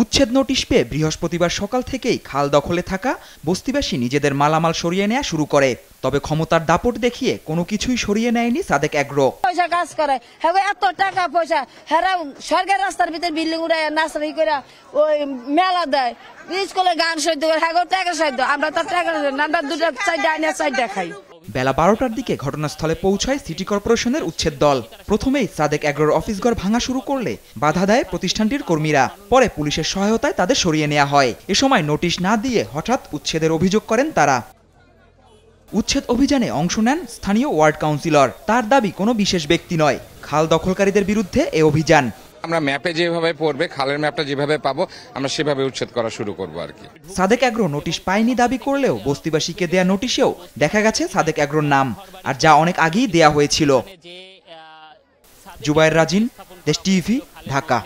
উচ্ছেদ নোটিশ পেয়ে বৃহস্পতিবার সকাল থেকেই খাল দখলে থাকা বস্তিবাসী নিজেদের মালামাল সরিয়ে নেওয়া শুরু করে তবে ক্ষমতার দাপট দেখিয়ে কোনো কিছুই সরিয়ে নেয়নি সাদেক এগ্রো পয়সা কাজ করে হ্যাঁ এত টাকা পয়সা হেরা সরকার রাস্তার ভিতরে বিল্ডিং উড়ায় নাচরাই করে ওই মেলা দেয় স্কুলে গান সহ্য করে হ্যাঁ টাকা সহ্য আমরা তো টাকা আমরা দুটো চাই ডাইনে চাই দেখাই বেলা বারোটার দিকে ঘটনাস্থলে পৌঁছায় সিটি কর্পোরেশনের উচ্ছেদ দল প্রথমেই সাদেক অ্যাগ্রোর ঘর ভাঙা শুরু করলে বাধা দেয় প্রতিষ্ঠানটির কর্মীরা পরে পুলিশের সহায়তায় তাদের সরিয়ে নেওয়া হয় এ সময় নোটিশ না দিয়ে হঠাৎ উচ্ছেদের অভিযোগ করেন তারা উচ্ছেদ অভিযানে অংশ নেন স্থানীয় ওয়ার্ড কাউন্সিলর তার দাবি কোনো বিশেষ ব্যক্তি নয় খাল দখলকারীদের বিরুদ্ধে এ অভিযান আমরা ম্যাপে যেভাবে পড়বে খালের ম্যাপটা যেভাবে পাবো আমরা সেভাবে উচ্ছেদ করা শুরু করব আর কি সাদেক অ্যাগ্রো নোটিশ পায়নি দাবি করলেও বস্তিবাসীকে দেয়া নোটিশেও দেখা গেছে সাদেক অ্যাগ্রোর নাম আর যা অনেক আগেই দেয়া হয়েছিল জুবাইর রাজিন দেশ টিভি ঢাকা